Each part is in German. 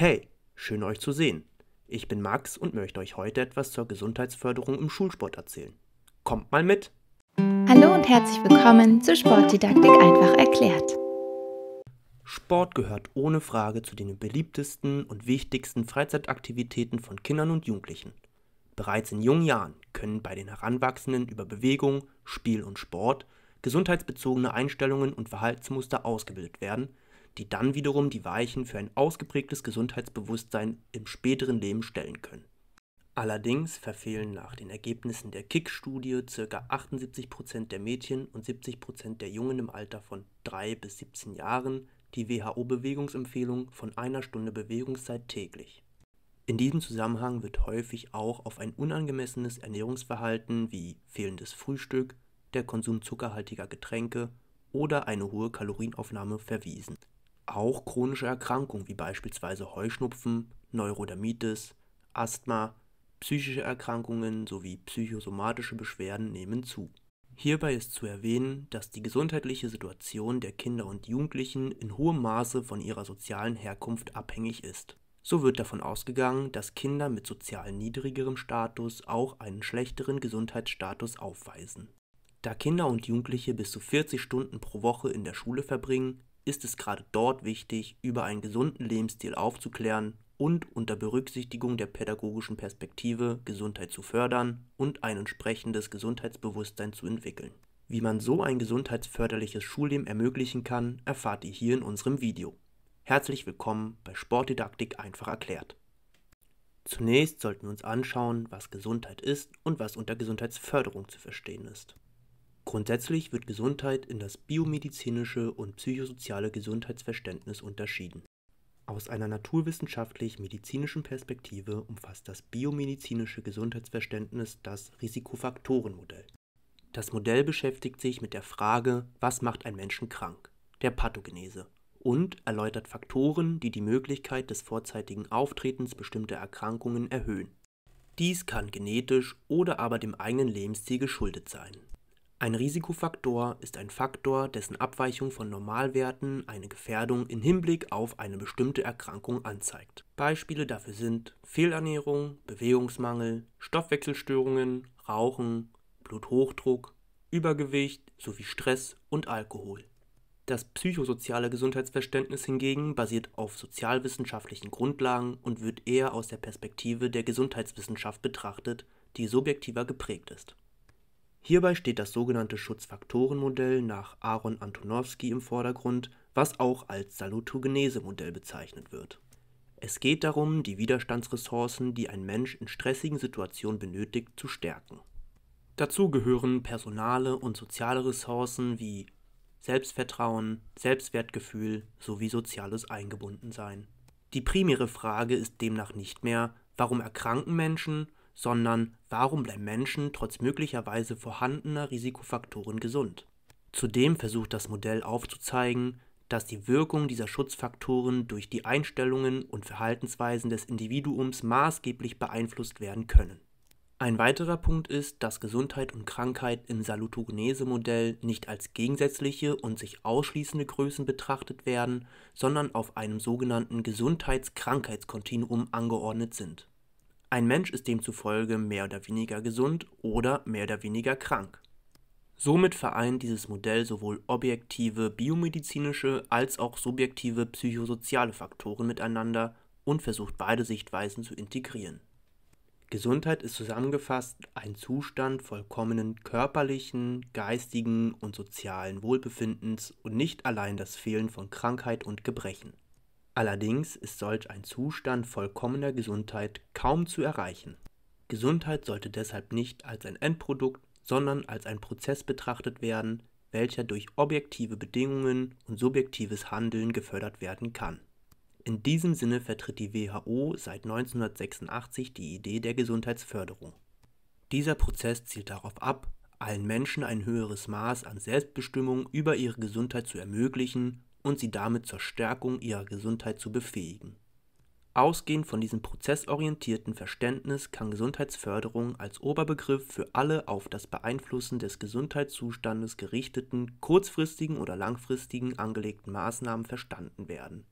Hey, schön euch zu sehen. Ich bin Max und möchte euch heute etwas zur Gesundheitsförderung im Schulsport erzählen. Kommt mal mit! Hallo und herzlich willkommen zur Sportdidaktik einfach erklärt. Sport gehört ohne Frage zu den beliebtesten und wichtigsten Freizeitaktivitäten von Kindern und Jugendlichen. Bereits in jungen Jahren können bei den Heranwachsenden über Bewegung, Spiel und Sport gesundheitsbezogene Einstellungen und Verhaltensmuster ausgebildet werden, die dann wiederum die Weichen für ein ausgeprägtes Gesundheitsbewusstsein im späteren Leben stellen können. Allerdings verfehlen nach den Ergebnissen der Kick-Studie ca. 78% der Mädchen und 70% der Jungen im Alter von 3 bis 17 Jahren die WHO-Bewegungsempfehlung von einer Stunde Bewegungszeit täglich. In diesem Zusammenhang wird häufig auch auf ein unangemessenes Ernährungsverhalten wie fehlendes Frühstück, der Konsum zuckerhaltiger Getränke oder eine hohe Kalorienaufnahme verwiesen auch chronische Erkrankungen wie beispielsweise Heuschnupfen, Neurodermitis, Asthma, psychische Erkrankungen sowie psychosomatische Beschwerden nehmen zu. Hierbei ist zu erwähnen, dass die gesundheitliche Situation der Kinder und Jugendlichen in hohem Maße von ihrer sozialen Herkunft abhängig ist. So wird davon ausgegangen, dass Kinder mit sozial niedrigerem Status auch einen schlechteren Gesundheitsstatus aufweisen. Da Kinder und Jugendliche bis zu 40 Stunden pro Woche in der Schule verbringen, ist es gerade dort wichtig, über einen gesunden Lebensstil aufzuklären und unter Berücksichtigung der pädagogischen Perspektive Gesundheit zu fördern und ein entsprechendes Gesundheitsbewusstsein zu entwickeln. Wie man so ein gesundheitsförderliches Schulleben ermöglichen kann, erfahrt ihr hier in unserem Video. Herzlich willkommen bei Sportdidaktik einfach erklärt. Zunächst sollten wir uns anschauen, was Gesundheit ist und was unter Gesundheitsförderung zu verstehen ist. Grundsätzlich wird Gesundheit in das biomedizinische und psychosoziale Gesundheitsverständnis unterschieden. Aus einer naturwissenschaftlich-medizinischen Perspektive umfasst das biomedizinische Gesundheitsverständnis das Risikofaktorenmodell. Das Modell beschäftigt sich mit der Frage, was macht einen Menschen krank, der Pathogenese, und erläutert Faktoren, die die Möglichkeit des vorzeitigen Auftretens bestimmter Erkrankungen erhöhen. Dies kann genetisch oder aber dem eigenen Lebensstil geschuldet sein. Ein Risikofaktor ist ein Faktor, dessen Abweichung von Normalwerten eine Gefährdung im Hinblick auf eine bestimmte Erkrankung anzeigt. Beispiele dafür sind Fehlernährung, Bewegungsmangel, Stoffwechselstörungen, Rauchen, Bluthochdruck, Übergewicht sowie Stress und Alkohol. Das psychosoziale Gesundheitsverständnis hingegen basiert auf sozialwissenschaftlichen Grundlagen und wird eher aus der Perspektive der Gesundheitswissenschaft betrachtet, die subjektiver geprägt ist. Hierbei steht das sogenannte Schutzfaktorenmodell nach Aaron Antonowski im Vordergrund, was auch als Salutogenese-Modell bezeichnet wird. Es geht darum, die Widerstandsressourcen, die ein Mensch in stressigen Situationen benötigt, zu stärken. Dazu gehören personale und soziale Ressourcen wie Selbstvertrauen, Selbstwertgefühl sowie soziales Eingebundensein. Die primäre Frage ist demnach nicht mehr, warum erkranken Menschen, sondern warum bleiben Menschen trotz möglicherweise vorhandener Risikofaktoren gesund. Zudem versucht das Modell aufzuzeigen, dass die Wirkung dieser Schutzfaktoren durch die Einstellungen und Verhaltensweisen des Individuums maßgeblich beeinflusst werden können. Ein weiterer Punkt ist, dass Gesundheit und Krankheit im Salutogenese-Modell nicht als gegensätzliche und sich ausschließende Größen betrachtet werden, sondern auf einem sogenannten Gesundheits-Krankheitskontinuum angeordnet sind ein Mensch ist demzufolge mehr oder weniger gesund oder mehr oder weniger krank. Somit vereint dieses Modell sowohl objektive biomedizinische als auch subjektive psychosoziale Faktoren miteinander und versucht beide Sichtweisen zu integrieren. Gesundheit ist zusammengefasst ein Zustand vollkommenen körperlichen, geistigen und sozialen Wohlbefindens und nicht allein das Fehlen von Krankheit und Gebrechen. Allerdings ist solch ein Zustand vollkommener Gesundheit kaum zu erreichen. Gesundheit sollte deshalb nicht als ein Endprodukt, sondern als ein Prozess betrachtet werden, welcher durch objektive Bedingungen und subjektives Handeln gefördert werden kann. In diesem Sinne vertritt die WHO seit 1986 die Idee der Gesundheitsförderung. Dieser Prozess zielt darauf ab, allen Menschen ein höheres Maß an Selbstbestimmung über ihre Gesundheit zu ermöglichen und sie damit zur Stärkung ihrer Gesundheit zu befähigen. Ausgehend von diesem prozessorientierten Verständnis kann Gesundheitsförderung als Oberbegriff für alle auf das Beeinflussen des Gesundheitszustandes gerichteten, kurzfristigen oder langfristigen angelegten Maßnahmen verstanden werden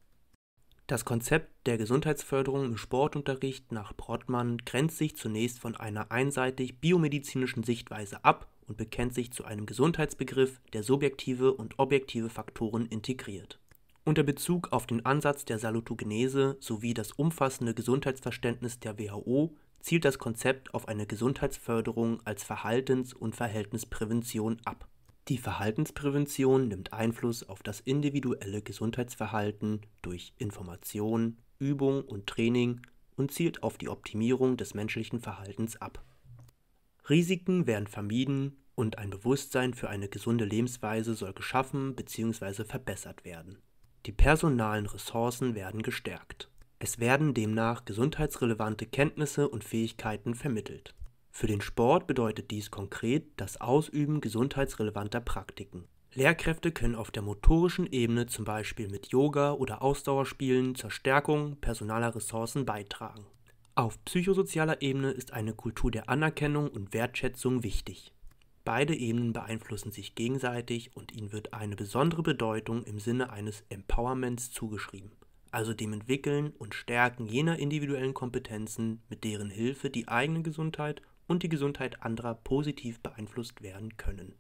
das Konzept der Gesundheitsförderung im Sportunterricht nach Brottmann grenzt sich zunächst von einer einseitig biomedizinischen Sichtweise ab und bekennt sich zu einem Gesundheitsbegriff, der subjektive und objektive Faktoren integriert. Unter Bezug auf den Ansatz der Salutogenese sowie das umfassende Gesundheitsverständnis der WHO zielt das Konzept auf eine Gesundheitsförderung als Verhaltens- und Verhältnisprävention ab die Verhaltensprävention nimmt Einfluss auf das individuelle Gesundheitsverhalten durch Information, Übung und Training und zielt auf die Optimierung des menschlichen Verhaltens ab. Risiken werden vermieden und ein Bewusstsein für eine gesunde Lebensweise soll geschaffen bzw. verbessert werden. Die personalen Ressourcen werden gestärkt. Es werden demnach gesundheitsrelevante Kenntnisse und Fähigkeiten vermittelt. Für den Sport bedeutet dies konkret das Ausüben gesundheitsrelevanter Praktiken. Lehrkräfte können auf der motorischen Ebene zum Beispiel mit Yoga oder Ausdauerspielen zur Stärkung personaler Ressourcen beitragen. Auf psychosozialer Ebene ist eine Kultur der Anerkennung und Wertschätzung wichtig. Beide Ebenen beeinflussen sich gegenseitig und ihnen wird eine besondere Bedeutung im Sinne eines Empowerments zugeschrieben, also dem Entwickeln und Stärken jener individuellen Kompetenzen, mit deren Hilfe die eigene Gesundheit und die Gesundheit anderer positiv beeinflusst werden können.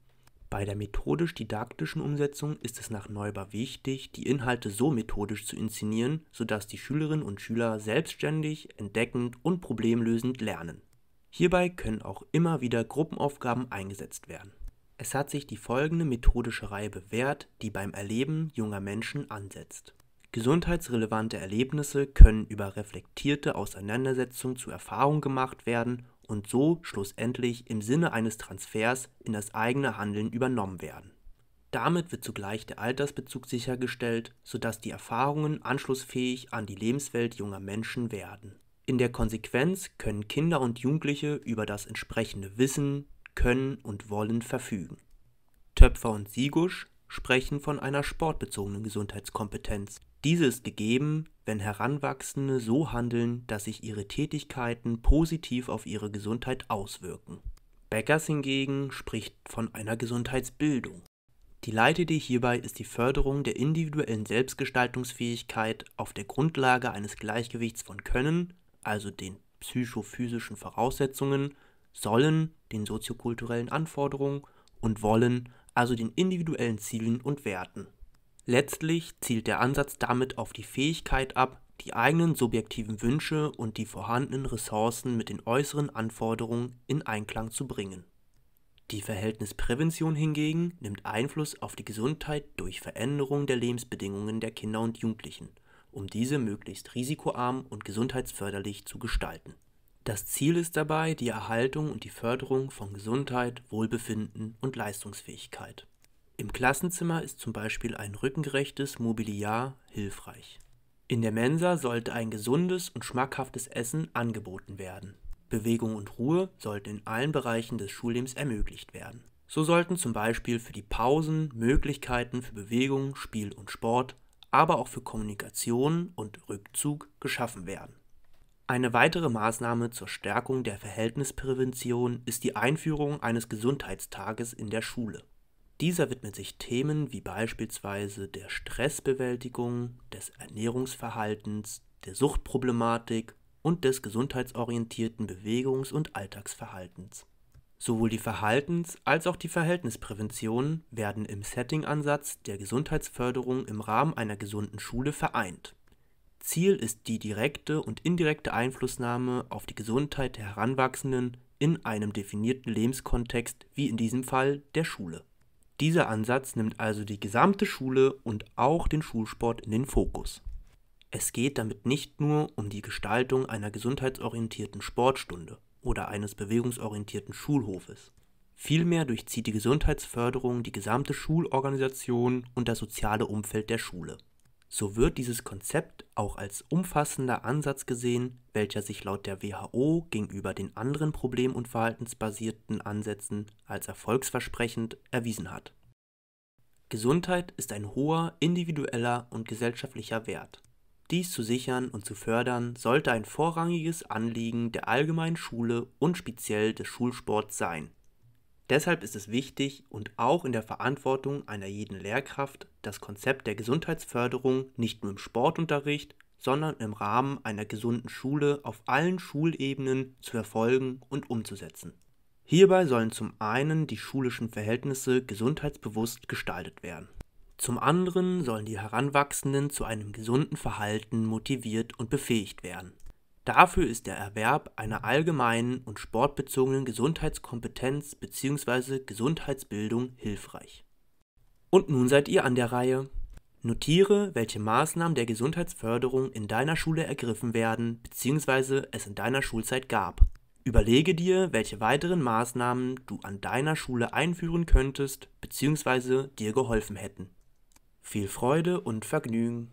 Bei der methodisch-didaktischen Umsetzung ist es nach Neuber wichtig, die Inhalte so methodisch zu inszenieren, sodass die Schülerinnen und Schüler selbstständig, entdeckend und problemlösend lernen. Hierbei können auch immer wieder Gruppenaufgaben eingesetzt werden. Es hat sich die folgende methodische Reihe bewährt, die beim Erleben junger Menschen ansetzt. Gesundheitsrelevante Erlebnisse können über reflektierte Auseinandersetzung zu Erfahrung gemacht werden und so schlussendlich im Sinne eines Transfers in das eigene Handeln übernommen werden. Damit wird zugleich der Altersbezug sichergestellt, sodass die Erfahrungen anschlussfähig an die Lebenswelt junger Menschen werden. In der Konsequenz können Kinder und Jugendliche über das entsprechende Wissen, Können und Wollen verfügen. Töpfer und Siegusch sprechen von einer sportbezogenen Gesundheitskompetenz, diese ist gegeben, wenn Heranwachsende so handeln, dass sich ihre Tätigkeiten positiv auf ihre Gesundheit auswirken. Beckers hingegen spricht von einer Gesundheitsbildung. Die Leitidee hierbei ist die Förderung der individuellen Selbstgestaltungsfähigkeit auf der Grundlage eines Gleichgewichts von Können, also den psychophysischen Voraussetzungen, Sollen, den soziokulturellen Anforderungen und Wollen, also den individuellen Zielen und Werten. Letztlich zielt der Ansatz damit auf die Fähigkeit ab, die eigenen subjektiven Wünsche und die vorhandenen Ressourcen mit den äußeren Anforderungen in Einklang zu bringen. Die Verhältnisprävention hingegen nimmt Einfluss auf die Gesundheit durch Veränderung der Lebensbedingungen der Kinder und Jugendlichen, um diese möglichst risikoarm und gesundheitsförderlich zu gestalten. Das Ziel ist dabei die Erhaltung und die Förderung von Gesundheit, Wohlbefinden und Leistungsfähigkeit. Im Klassenzimmer ist zum Beispiel ein rückengerechtes Mobiliar hilfreich. In der Mensa sollte ein gesundes und schmackhaftes Essen angeboten werden. Bewegung und Ruhe sollten in allen Bereichen des Schullebens ermöglicht werden. So sollten zum Beispiel für die Pausen Möglichkeiten für Bewegung, Spiel und Sport, aber auch für Kommunikation und Rückzug geschaffen werden. Eine weitere Maßnahme zur Stärkung der Verhältnisprävention ist die Einführung eines Gesundheitstages in der Schule. Dieser widmet sich Themen wie beispielsweise der Stressbewältigung, des Ernährungsverhaltens, der Suchtproblematik und des gesundheitsorientierten Bewegungs- und Alltagsverhaltens. Sowohl die Verhaltens- als auch die Verhältnisprävention werden im Setting-Ansatz der Gesundheitsförderung im Rahmen einer gesunden Schule vereint. Ziel ist die direkte und indirekte Einflussnahme auf die Gesundheit der Heranwachsenden in einem definierten Lebenskontext wie in diesem Fall der Schule. Dieser Ansatz nimmt also die gesamte Schule und auch den Schulsport in den Fokus. Es geht damit nicht nur um die Gestaltung einer gesundheitsorientierten Sportstunde oder eines bewegungsorientierten Schulhofes. Vielmehr durchzieht die Gesundheitsförderung die gesamte Schulorganisation und das soziale Umfeld der Schule so wird dieses Konzept auch als umfassender Ansatz gesehen, welcher sich laut der WHO gegenüber den anderen problem- und verhaltensbasierten Ansätzen als erfolgsversprechend erwiesen hat. Gesundheit ist ein hoher individueller und gesellschaftlicher Wert. Dies zu sichern und zu fördern sollte ein vorrangiges Anliegen der allgemeinen Schule und speziell des Schulsports sein. Deshalb ist es wichtig und auch in der Verantwortung einer jeden Lehrkraft, das Konzept der Gesundheitsförderung nicht nur im Sportunterricht, sondern im Rahmen einer gesunden Schule auf allen Schulebenen zu verfolgen und umzusetzen. Hierbei sollen zum einen die schulischen Verhältnisse gesundheitsbewusst gestaltet werden. Zum anderen sollen die Heranwachsenden zu einem gesunden Verhalten motiviert und befähigt werden. Dafür ist der Erwerb einer allgemeinen und sportbezogenen Gesundheitskompetenz bzw. Gesundheitsbildung hilfreich. Und nun seid ihr an der Reihe. Notiere, welche Maßnahmen der Gesundheitsförderung in deiner Schule ergriffen werden bzw. es in deiner Schulzeit gab. Überlege dir, welche weiteren Maßnahmen du an deiner Schule einführen könntest bzw. dir geholfen hätten. Viel Freude und Vergnügen!